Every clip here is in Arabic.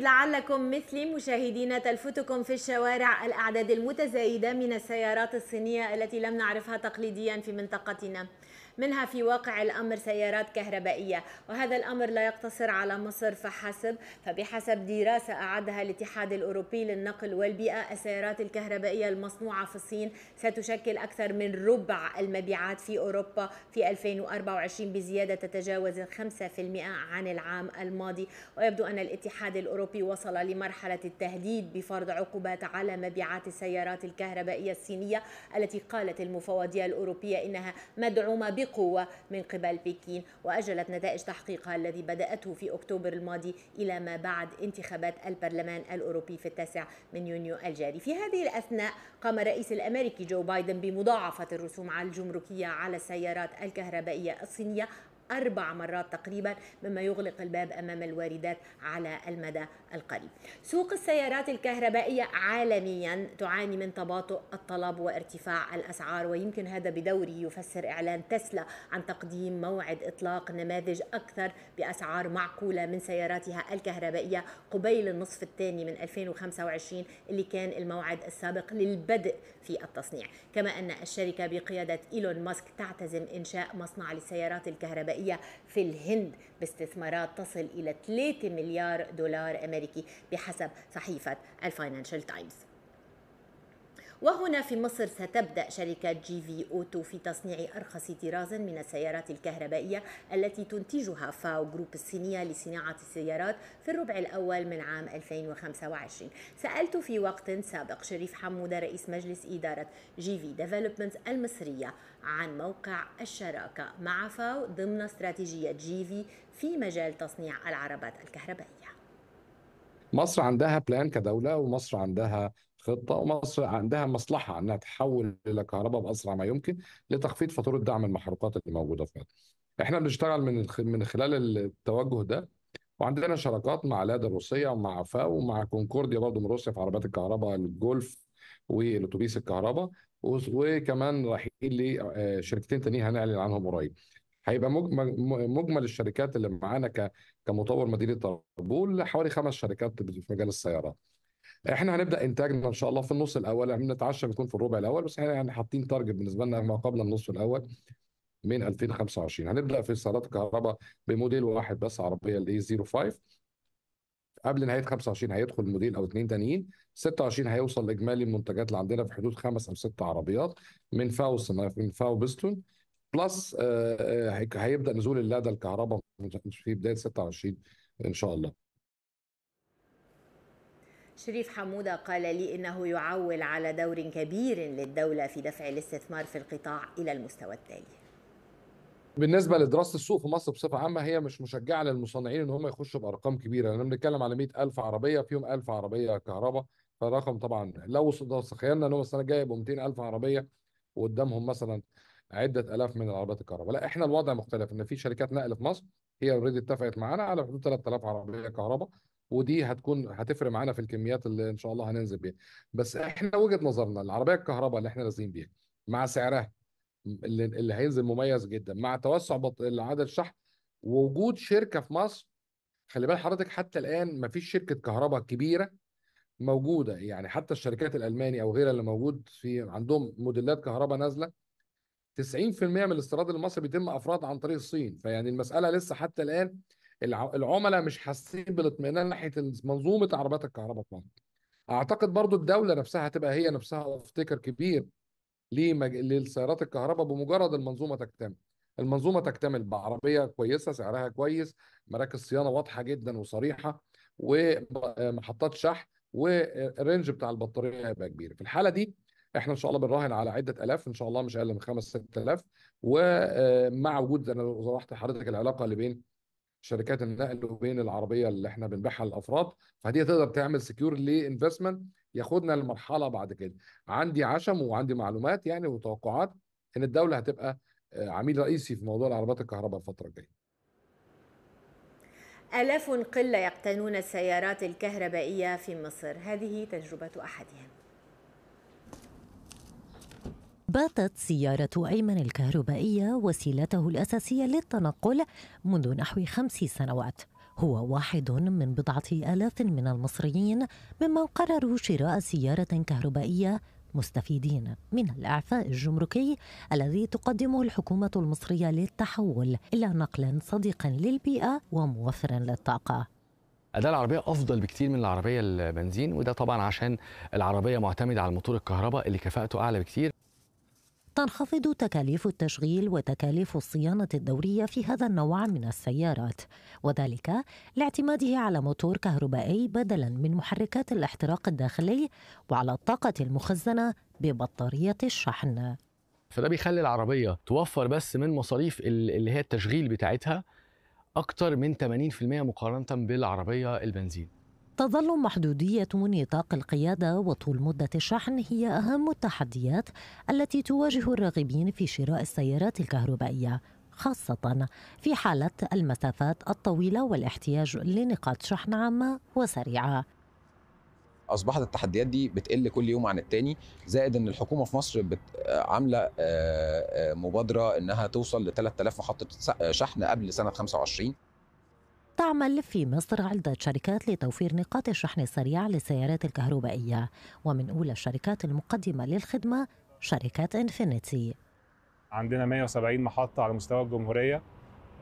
لعلكم مثلي مشاهدينا تلفتكم في الشوارع الأعداد المتزايدة من السيارات الصينية التي لم نعرفها تقليديا في منطقتنا منها في واقع الأمر سيارات كهربائية وهذا الأمر لا يقتصر على مصر فحسب فبحسب دراسة أعدها الاتحاد الأوروبي للنقل والبيئة السيارات الكهربائية المصنوعة في الصين ستشكل أكثر من ربع المبيعات في أوروبا في 2024 بزيادة تتجاوز 5% عن العام الماضي ويبدو أن الاتحاد الأوروبي وصل لمرحلة التهديد بفرض عقوبات على مبيعات السيارات الكهربائية الصينية التي قالت المفوضية الأوروبية إنها مدعومة بقوة من قبل بكين وأجلت نتائج تحقيقها الذي بدأته في أكتوبر الماضي إلى ما بعد انتخابات البرلمان الأوروبي في التاسع من يونيو الجاري في هذه الأثناء قام الرئيس الأمريكي جو بايدن بمضاعفة الرسوم على الجمركية على السيارات الكهربائية الصينية أربع مرات تقريبا مما يغلق الباب أمام الواردات على المدى القريب سوق السيارات الكهربائية عالميا تعاني من تباطؤ الطلب وارتفاع الأسعار ويمكن هذا بدوره يفسر إعلان تسلا عن تقديم موعد إطلاق نماذج أكثر بأسعار معقولة من سياراتها الكهربائية قبيل النصف الثاني من 2025 اللي كان الموعد السابق للبدء في التصنيع كما أن الشركة بقيادة إيلون ماسك تعتزم إنشاء مصنع للسيارات الكهربائية الفضائية في الهند باستثمارات تصل إلى 3 مليار دولار أمريكي بحسب صحيفة الفاينانشال تايمز وهنا في مصر ستبدأ شركة جي في أوتو في تصنيع أرخص طراز من السيارات الكهربائية التي تنتجها فاو جروب الصينية لصناعة السيارات في الربع الأول من عام 2025 سألت في وقت سابق شريف حمودة رئيس مجلس إدارة جي في ديفلوبمنت المصرية عن موقع الشراكة مع فاو ضمن استراتيجية جي في في مجال تصنيع العربات الكهربائية مصر عندها بلان كدولة ومصر عندها خطة ومصر عندها مصلحة أنها تحول إلى كهرباء بأسرع ما يمكن لتخفيض فاتورة دعم المحروقات اللي موجودة في مصر. إحنا بنشتغل من من خلال التوجه ده وعندنا شراكات مع لادا الروسية ومع فاو ومع كونكورديا برضه من روسيا في عربيات الكهرباء الجولف والأتوبيس الكهرباء وكمان رايحين لشركتين آه، تانيين هنعلن عنهم قريب. هيبقى مجمل الشركات اللي معانا كمطور مدينه طربول حوالي خمس شركات في مجال السيارات احنا هنبدا انتاجنا ان شاء الله في النص الاول يعني بنتعشى بيكون في الربع الاول بس احنا يعني حاطين تارجت بالنسبه لنا ما قبل النص الاول من 2025 هنبدا في سيارات الكهرباء بموديل واحد بس عربيه اللي هي 05 قبل نهايه 25 هيدخل موديل او اثنين تانيين 26 هيوصل اجمالي المنتجات اللي عندنا في حدود خمس او ست عربيات من فاو من فاو بيستون بلس آه، آه، هيبدا نزول اللادا الكهرباء في بدايه 26 ان شاء الله شريف حمودة قال لي إنه يعول على دور كبير للدولة في دفع الاستثمار في القطاع إلى المستوى التالي بالنسبه لدراسه السوق في مصر بصفه عامه هي مش مشجعه للمصنعين ان هم يخشوا بارقام كبيره لأننا بنتكلم على 100000 عربيه فيهم 1000 عربيه كهرباء فالرقم طبعا لو تخيلنا ان هم السنه الجايه يبقوا 200000 عربيه وقدامهم مثلا عده الاف من العربيات الكهرباء لا احنا الوضع مختلف ان في شركات نقل في مصر هي اوريدي اتفقت معانا على حدود 3000 عربيه كهرباء ودي هتكون هتفرق معانا في الكميات اللي ان شاء الله هننزل بيها بس احنا وجهه نظرنا العربيه الكهرباء اللي احنا نازلين بيها مع سعرها اللي, اللي هينزل مميز جدا مع توسع بط... عدد الشحن ووجود شركه في مصر خلي بال حضرتك حتى الان ما فيش شركه كهرباء كبيره موجوده يعني حتى الشركات الالماني او غيرها اللي موجود في عندهم موديلات كهرباء نازله 90% من الاستيراد المصري بيتم افراد عن طريق الصين فيعني المساله لسه حتى الان العملاء مش حاسين بالاطمئنان ناحيه منظومه عربيات الكهرباء في مصر اعتقد برضو الدوله نفسها هتبقى هي نفسها افتكر كبير لمج... للسيارات الكهرباء بمجرد المنظومه تكتمل المنظومه تكتمل بعربيه كويسه سعرها كويس مراكز صيانه واضحه جدا وصريحه ومحطات آه، شحن والرينج آه، بتاع البطاريه هيبقى كبير في الحاله دي احنا ان شاء الله بنراهن على عده الاف ان شاء الله مش اقل من 5 6000 ومع وجود انا وضحت لحضرتك العلاقه اللي بين شركات النقل وبين العربيه اللي احنا بنبيعها للافراد فدي تقدر تعمل سكيور لانفستمنت ياخدنا لمرحله بعد كده عندي عشم وعندي معلومات يعني وتوقعات ان الدوله هتبقى آه، عميل رئيسي في موضوع العربيات الكهرباء الفتره الجايه آلاف قلة يقتنون السيارات الكهربائية في مصر هذه تجربة أحدهم باتت سيارة أيمن الكهربائية وسيلته الأساسية للتنقل منذ نحو خمس سنوات هو واحد من بضعة آلاف من المصريين ممن قرروا شراء سيارة كهربائية مستفيدين من الإعفاء الجمركي الذي تقدمه الحكومة المصرية للتحول إلى نقل صديق للبيئة وموفر للطاقة أداء العربية أفضل بكتير من العربية البنزين وده طبعا عشان العربية معتمدة على الموتور الكهرباء اللي كفاءته أعلى بكتير تنخفض تكاليف التشغيل وتكاليف الصيانة الدورية في هذا النوع من السيارات وذلك لاعتماده على موتور كهربائي بدلا من محركات الاحتراق الداخلي وعلى الطاقة المخزنة ببطارية الشحن فده بيخلي العربية توفر بس من مصاريف اللي هي التشغيل بتاعتها أكتر من 80% مقارنة بالعربية البنزين تظل محدودية نطاق القيادة وطول مدة الشحن هي أهم التحديات التي تواجه الراغبين في شراء السيارات الكهربائية خاصة في حالة المسافات الطويلة والاحتياج لنقاط شحن عامة وسريعة اصبحت التحديات دي بتقل كل يوم عن التاني زائد ان الحكومه في مصر عامله آه، آه، مبادره انها توصل ل 3000 محطه شحن قبل سنه 25 تعمل في مصر عدة شركات لتوفير نقاط الشحن السريع للسيارات الكهربائية ومن أولى الشركات المقدمة للخدمة شركة انفينيتي عندنا 170 محطة على مستوى الجمهورية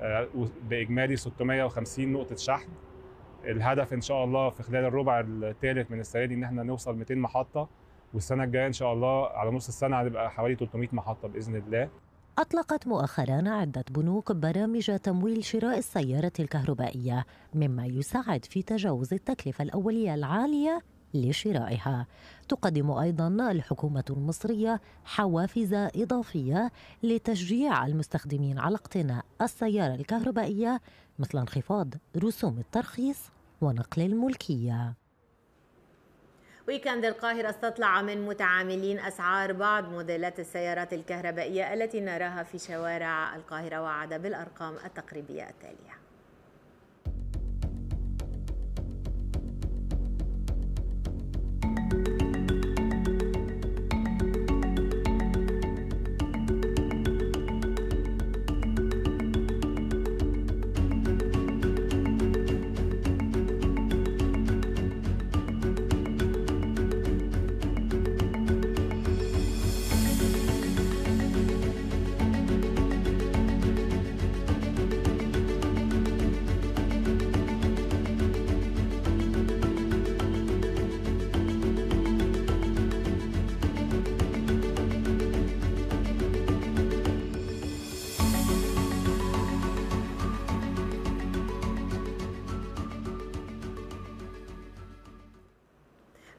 آه، بإجمالي 650 نقطة شحن الهدف إن شاء الله في خلال الربع الثالث من السنة دي إن احنا نوصل 200 محطة والسنة الجاية إن شاء الله على نص السنة هنبقى حوالي 300 محطة بإذن الله أطلقت مؤخرا عدة بنوك برامج تمويل شراء السيارة الكهربائية مما يساعد في تجاوز التكلفة الأولية العالية لشرائها تقدم ايضا الحكومه المصريه حوافز اضافيه لتشجيع المستخدمين على اقتناء السياره الكهربائيه مثل انخفاض رسوم الترخيص ونقل الملكيه ويكند القاهرة استطلع من متعاملين أسعار بعض موديلات السيارات الكهربائية التي نراها في شوارع القاهرة وعد بالأرقام التقريبية التالية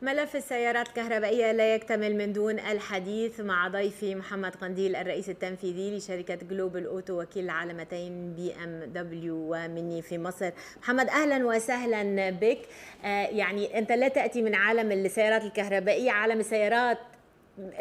ملف السيارات الكهربائية لا يكتمل من دون الحديث مع ضيفي محمد قنديل الرئيس التنفيذي لشركة جلوبال أوتو وكيل العالمتين بي ام دبليو ومني في مصر محمد أهلا وسهلا بك آه يعني أنت لا تأتي من عالم السيارات الكهربائية عالم السيارات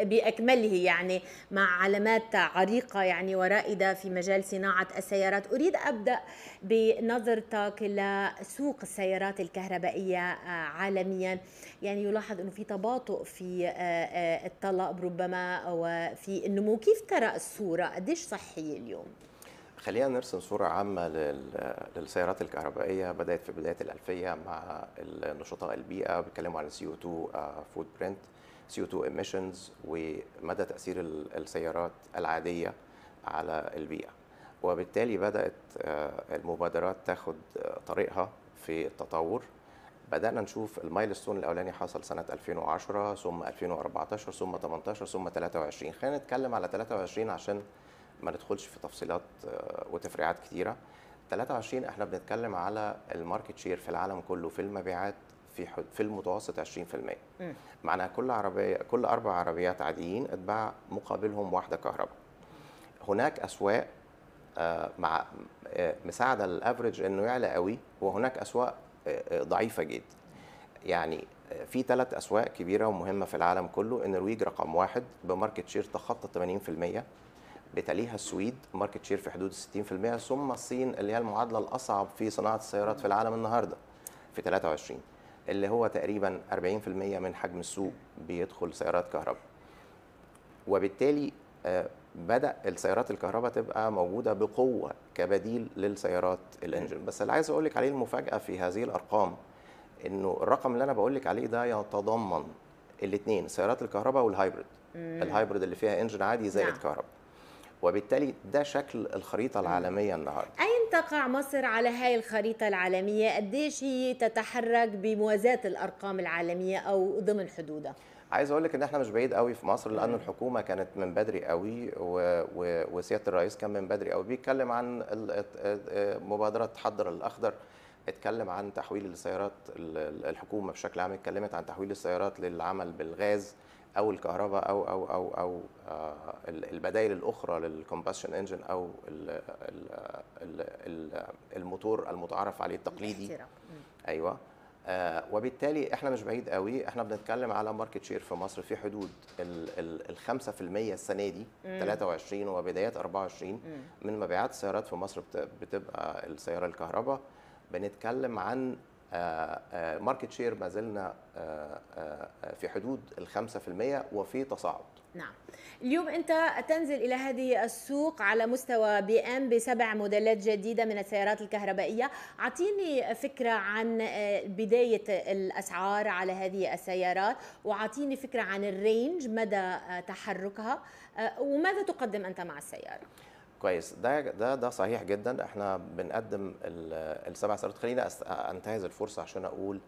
باكمله يعني مع علامات عريقه يعني ورائده في مجال صناعه السيارات، اريد ابدا بنظرتك لسوق السيارات الكهربائيه آه، عالميا، يعني يلاحظ انه في تباطؤ في آه، آه، الطلب ربما وفي النمو، كيف ترى الصوره؟ قديش صحيه اليوم؟ خلينا نرسم صورة عامة للسيارات الكهربائية بدأت في بداية الألفية مع النشطاء البيئة بيتكلموا عن CO2 فوت برنت CO2 emissions ومدى تأثير السيارات العادية على البيئة وبالتالي بدأت آه، المبادرات تاخد آه، طريقها في التطور بدأنا نشوف المايلستون الأولاني حصل سنة 2010 ثم 2014 ثم 18 ثم 23 خلينا نتكلم على 23 عشان ما ندخلش في تفصيلات آه، وتفريعات كتيرة 23 احنا بنتكلم على الماركت شير في العالم كله في المبيعات في في المتوسط 20% معناها كل عربيه كل اربع عربيات عاديين اتباع مقابلهم واحده كهرباء هناك اسواق آه، مع آه، مساعده الافريج انه يعلى قوي وهناك اسواق آه، ضعيفه جدا يعني في ثلاث اسواق كبيره ومهمه في العالم كله النرويج رقم واحد بماركت شير تخطى 80% بتليها السويد ماركت شير في حدود 60% ثم الصين اللي هي المعادله الاصعب في صناعه السيارات في العالم النهارده في 23 اللي هو تقريبا 40% من حجم السوق بيدخل سيارات كهرباء وبالتالي آه، بدا السيارات الكهرباء تبقى موجوده بقوه كبديل للسيارات الانجن بس اللي عايز اقول لك عليه المفاجاه في هذه الارقام انه الرقم اللي انا بقول لك عليه ده يتضمن الاثنين سيارات الكهرباء والهايبرد الهايبرد اللي فيها انجن عادي زائد نعم. كهرباء وبالتالي ده شكل الخريطه العالميه النهارده تقع مصر على هاي الخريطة العالمية قديش هي تتحرك بموازاة الأرقام العالمية أو ضمن حدودها عايز اقول لك ان احنا مش بعيد قوي في مصر لان الحكومه كانت من بدري قوي و... و... وسياده الرئيس كان من بدري قوي بيتكلم عن مبادره تحضر الاخضر اتكلم عن تحويل السيارات الحكومه بشكل عام اتكلمت عن تحويل السيارات للعمل بالغاز او الكهرباء او او او او آه، البدائل الاخرى للكومباشن انجن او الموتور المتعارف عليه التقليدي ايوه آه، وبالتالي احنا مش بعيد قوي احنا بنتكلم على ماركت شير في مصر في حدود ال 5% السنه دي 23 وبدايات 24 من مبيعات السيارات في مصر بتبقى السياره الكهرباء بنتكلم عن ماركت آه، شير آه، ما زلنا آه، في حدود ال 5% وفي تصاعد نعم اليوم انت تنزل الى هذه السوق على مستوى بي ام بسبع موديلات جديده من السيارات الكهربائيه اعطيني فكره عن بدايه الاسعار على هذه السيارات واعطيني فكره عن الرينج مدى تحركها وماذا تقدم انت مع السياره كويس ده ده ده صحيح جدا احنا بنقدم السبع سنوات خليني انتهز الفرصه عشان اقول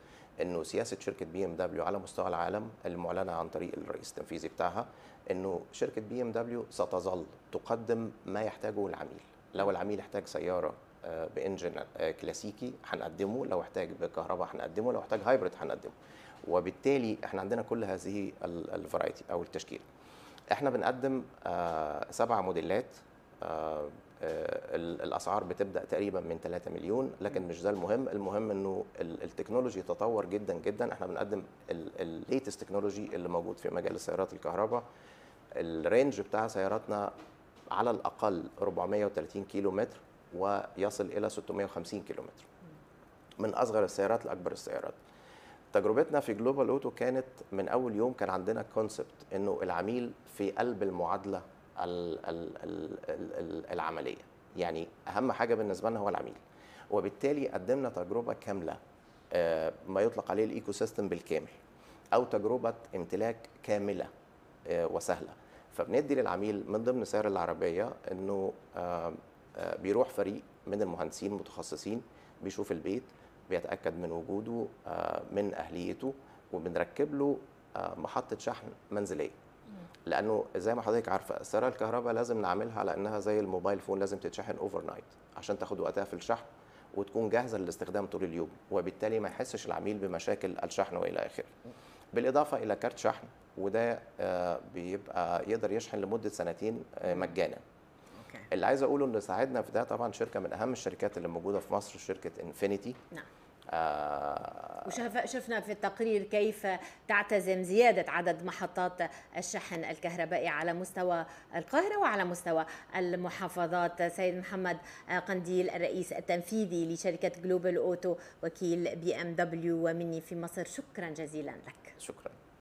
انه سياسه شركه بي ام دبليو على مستوى العالم المعلنه عن طريق الرئيس التنفيذي بتاعها انه شركه بي ام دبليو ستظل تقدم ما يحتاجه العميل لو العميل احتاج سياره آه، بانجن آه، كلاسيكي هنقدمه لو احتاج بكهرباء هنقدمه لو احتاج هايبرد هنقدمه وبالتالي احنا عندنا كل هذه الفرايتي او التشكيله احنا بنقدم آه، سبع موديلات آه، الاسعار بتبدا تقريبا من 3 مليون لكن مش ده المهم المهم انه التكنولوجي تطور جدا جدا احنا بنقدم الليتست تكنولوجي اللي موجود في مجال السيارات الكهرباء الرينج بتاع سياراتنا على الاقل 430 كيلو متر ويصل الى 650 كيلو متر من اصغر السيارات لاكبر السيارات تجربتنا في جلوبال اوتو كانت من اول يوم كان عندنا كونسبت انه العميل في قلب المعادله العمليه يعني اهم حاجه بالنسبه لنا هو العميل وبالتالي قدمنا تجربه كامله آه، ما يطلق عليه الايكو سيستم بالكامل او تجربه امتلاك كامله آه، وسهله فبندي للعميل من ضمن سعر العربيه انه آه، بيروح فريق من المهندسين المتخصصين بيشوف البيت بيتاكد من وجوده من اهليته وبنركب له محطه شحن منزليه لانه زي ما حضرتك عارفه السياره الكهرباء لازم نعملها على انها زي الموبايل فون لازم تتشحن اوفر نايت عشان تاخد وقتها في الشحن وتكون جاهزه للاستخدام طول اليوم وبالتالي ما يحسش العميل بمشاكل الشحن والى اخره بالاضافه الى كارت شحن وده آه، بيبقى يقدر يشحن لمده سنتين آه، مجانا اللي عايز اقوله ان ساعدنا في ده طبعا شركه من اهم الشركات اللي موجوده في مصر شركه انفينيتي نعم آه. وشفنا في التقرير كيف تعتزم زيادة عدد محطات الشحن الكهربائي على مستوى القاهرة وعلى مستوى المحافظات سيد محمد قنديل الرئيس التنفيذي لشركة جلوبال أوتو وكيل بي ام دبليو ومني في مصر شكرا جزيلا لك شكرا